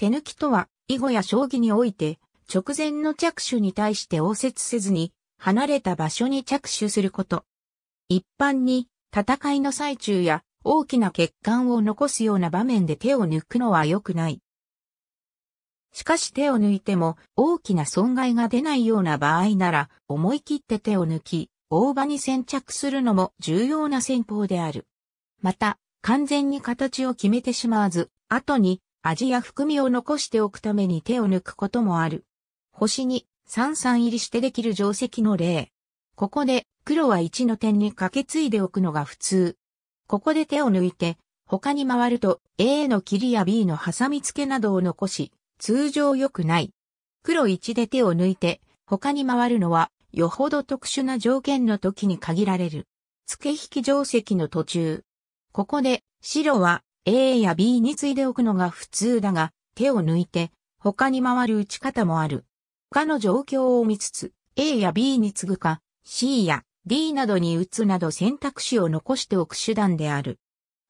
手抜きとは、囲碁や将棋において、直前の着手に対して応接せずに、離れた場所に着手すること。一般に、戦いの最中や、大きな欠陥を残すような場面で手を抜くのは良くない。しかし手を抜いても大きな損害が出ないような場合なら思い切って手を抜き、大場に先着するのも重要な戦法である。また、完全に形を決めてしまわず、後に味や含みを残しておくために手を抜くこともある。星に三三入りしてできる定石の例。ここで黒は1の点にかけ継いでおくのが普通。ここで手を抜いて、他に回ると A の切りや B の挟み付けなどを残し、通常良くない。黒1で手を抜いて、他に回るのは、よほど特殊な条件の時に限られる。付け引き定石の途中。ここで、白は A や B に次いでおくのが普通だが、手を抜いて、他に回る打ち方もある。他の状況を見つつ、A や B に次ぐか、C や D などに打つなど選択肢を残しておく手段である。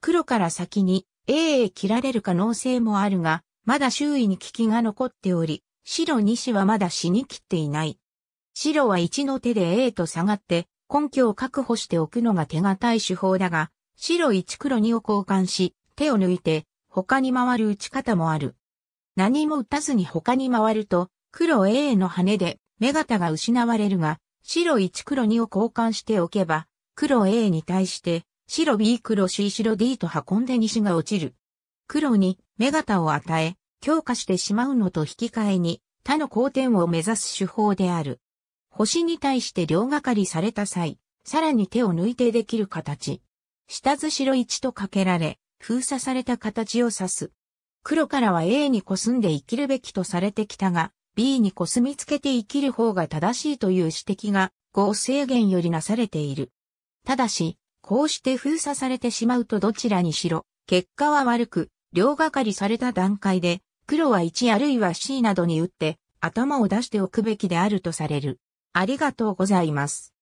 黒から先に A へ切られる可能性もあるが、まだ周囲に危機が残っており、白2子はまだ死に切っていない。白は1の手で A と下がって、根拠を確保しておくのが手堅い手法だが、白1黒2を交換し、手を抜いて、他に回る打ち方もある。何も打たずに他に回ると、黒 A の羽で、目型が失われるが、白1黒2を交換しておけば、黒 A に対して、白 B 黒 C 白 D と運んで西が落ちる。黒に目型を与え、強化してしまうのと引き換えに、他の好点を目指す手法である。星に対して両がかりされた際、さらに手を抜いてできる形。下図白1とかけられ、封鎖された形を指す。黒からは A にすんで生きるべきとされてきたが、B にすみつけて生きる方が正しいという指摘が、合制限よりなされている。ただし、こうして封鎖されてしまうとどちらにしろ、結果は悪く、両がかりされた段階で、黒は1あるいは C などに打って、頭を出しておくべきであるとされる。ありがとうございます。